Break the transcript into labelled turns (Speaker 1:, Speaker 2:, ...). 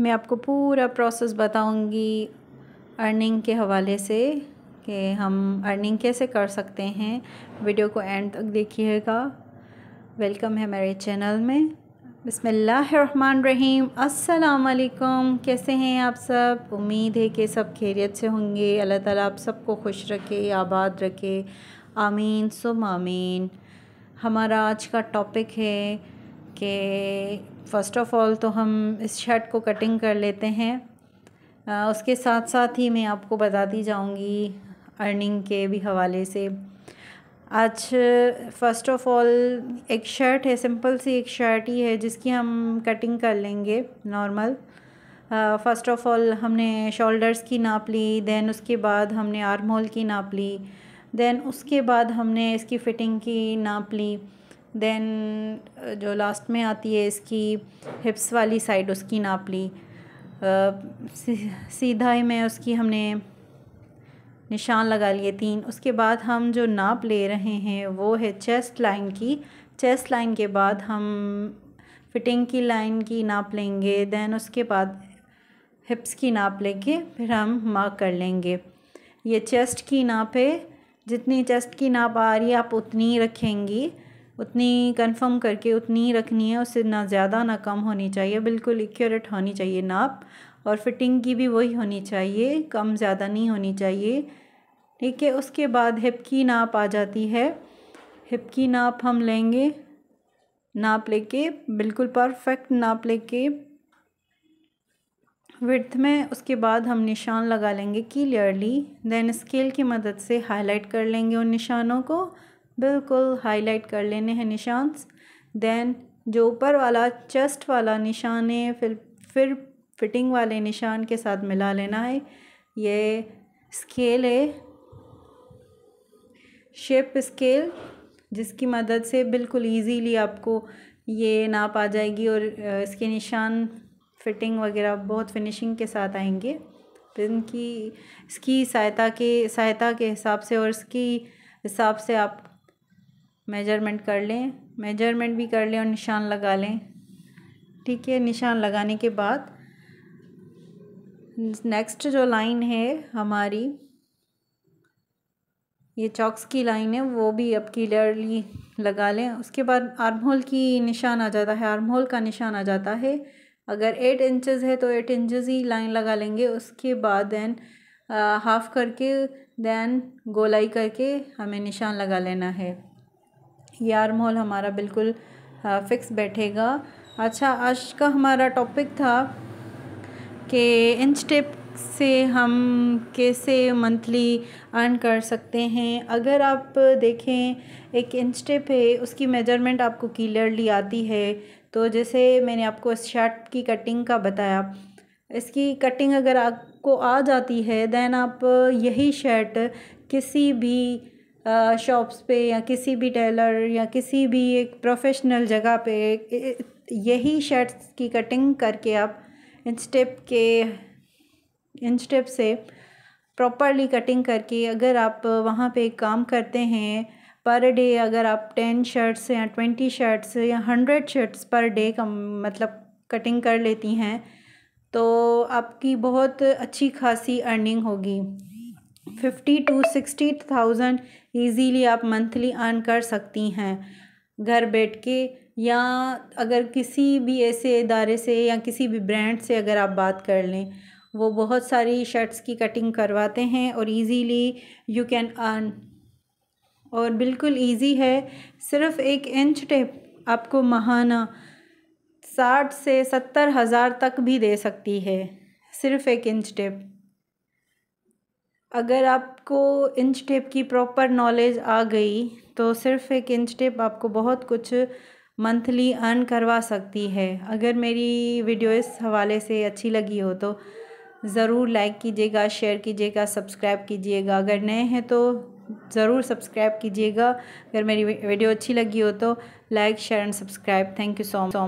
Speaker 1: मैं आपको पूरा प्रोसेस बताऊंगी अर्निंग के हवाले से कि हम अर्निंग कैसे कर सकते हैं वीडियो को एंड तक देखिएगा वेलकम है मेरे चैनल में बसमान रहीम अस्सलाम कैसे हैं आप सब उम्मीद है कि सब खैरियत से होंगे अल्लाह ताला आप सबको खुश रखे आबाद रखे आमीन सुम आमीन हमारा आज का टॉपिक है कि फ़र्स्ट ऑफ़ ऑल तो हम इस शर्ट को कटिंग कर लेते हैं आ, उसके साथ साथ ही मैं आपको बताती जाऊंगी अर्निंग के भी हवाले से आज फ़र्स्ट ऑफ़ ऑल एक शर्ट है सिंपल सी एक शर्ट ही है जिसकी हम कटिंग कर लेंगे नॉर्मल फ़र्स्ट ऑफ़ ऑल हमने शोल्डर्स की नाप ली दैन उसके बाद हमने आर्म होल की नाप ली दैन उसके बाद हमने इसकी फ़िटिंग की नाप ली देन uh, जो लास्ट में आती है इसकी हिप्स वाली साइड उसकी नाप ली uh, सीधा ही में उसकी हमने निशान लगा लिए तीन उसके बाद हम जो नाप ले रहे हैं वो है चेस्ट लाइन की चेस्ट लाइन के बाद हम फिटिंग की लाइन की नाप लेंगे दैन उसके बाद हिप्स की नाप लेके फिर हम मार्क कर लेंगे ये चेस्ट की नाप है जितनी चेस्ट की नाप आ रही है आप उतनी ही रखेंगी उतनी कंफर्म करके उतनी ही रखनी है उससे ना ज़्यादा ना कम होनी चाहिए बिल्कुल एक्यूरेट होनी चाहिए नाप और फिटिंग की भी वही होनी चाहिए कम ज़्यादा नहीं होनी चाहिए ठीक है उसके बाद हिप की नाप आ जाती है हिप की नाप हम लेंगे नाप लेके बिल्कुल परफेक्ट नाप लेके विड्थ में उसके बाद हम निशान लगा लेंगे क्लियरली देन स्केल की मदद से हाईलाइट कर लेंगे उन निशानों को बिल्कुल हाईलाइट कर लेने हैं निशान्स दैन जो ऊपर वाला चेस्ट वाला निशान है फिर फिर फिटिंग वाले निशान के साथ मिला लेना है ये स्केल है शेप स्केल जिसकी मदद से बिल्कुल इजीली आपको ये नाप आ जाएगी और इसके निशान फिटिंग वगैरह बहुत फिनिशिंग के साथ आएंगे इनकी इसकी सहायता के सहायता के हिसाब से और इसकी हिसाब से आप मेजरमेंट कर लें मेजरमेंट भी कर लें और निशान लगा लें ठीक है निशान लगाने के बाद नेक्स्ट जो लाइन है हमारी ये चॉक्स की लाइन है वो भी अब क्लियरली लगा लें उसके बाद आर्म होल की निशान आ जाता है आर्म होल का निशान आ जाता है अगर एट इंचज़ है तो एट इंचज़ ही लाइन लगा लेंगे उसके बाद दैन हाफ़ uh, करके दैन गोलाई करके हमें निशान लगा लेना है यार माहौल हमारा बिल्कुल फिक्स हाँ, बैठेगा अच्छा आज का हमारा टॉपिक था कि इन स्टेप से हम कैसे मंथली अर्न कर सकते हैं अगर आप देखें एक इन स्टेप है उसकी मेजरमेंट आपको क्लियरली आती है तो जैसे मैंने आपको शर्ट की कटिंग का बताया इसकी कटिंग अगर आपको आ जाती है देन आप यही शर्ट किसी भी शॉप्स पे या किसी भी टेलर या किसी भी एक प्रोफेशनल जगह पे यही शर्ट्स की कटिंग करके आप इन स्टेप के इन स्टेप से प्रॉपरली कटिंग करके अगर आप वहाँ पे काम करते हैं पर डे अगर आप टेन शर्ट्स या ट्वेंटी शर्ट्स या हंड्रेड शर्ट्स पर डे कम मतलब कटिंग कर लेती हैं तो आपकी बहुत अच्छी खासी अर्निंग होगी fifty to sixty thousand easily आप मंथली अर्न कर सकती हैं घर बैठ के या अगर किसी भी ऐसे इदारे से या किसी भी ब्रांड से अगर आप बात कर लें वो बहुत सारी शर्ट्स की कटिंग करवाते हैं और ईज़ीली यू कैन अर्न और बिल्कुल ईजी है सिर्फ एक इंच टेप आपको महाना साठ से सत्तर हज़ार तक भी दे सकती है सिर्फ एक इंच टेप अगर आपको इंच टेप की प्रॉपर नॉलेज आ गई तो सिर्फ एक इंच टेप आपको बहुत कुछ मंथली अर्न करवा सकती है अगर मेरी वीडियो इस हवाले से अच्छी लगी हो तो ज़रूर लाइक कीजिएगा शेयर कीजिएगा सब्सक्राइब कीजिएगा अगर नए हैं तो ज़रूर सब्सक्राइब कीजिएगा अगर मेरी वीडियो अच्छी लगी हो तो like share and subscribe thank you so much